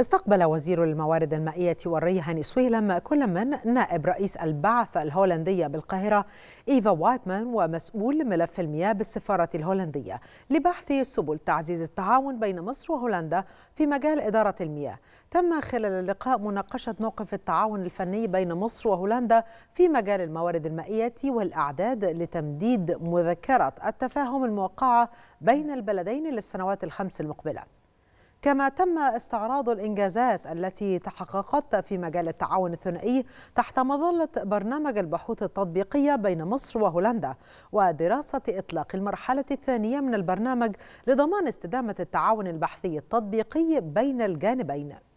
استقبل وزير الموارد المائية والري هاني سويلم كل من نائب رئيس البعثة الهولندية بالقاهرة إيفا وايتمان ومسؤول ملف المياه بالسفارة الهولندية لبحث سبل تعزيز التعاون بين مصر وهولندا في مجال إدارة المياه تم خلال اللقاء مناقشة موقف التعاون الفني بين مصر وهولندا في مجال الموارد المائية والأعداد لتمديد مذكرة التفاهم الموقعة بين البلدين للسنوات الخمس المقبلة كما تم استعراض الإنجازات التي تحققت في مجال التعاون الثنائي تحت مظلة برنامج البحوث التطبيقية بين مصر وهولندا ودراسة إطلاق المرحلة الثانية من البرنامج لضمان استدامة التعاون البحثي التطبيقي بين الجانبين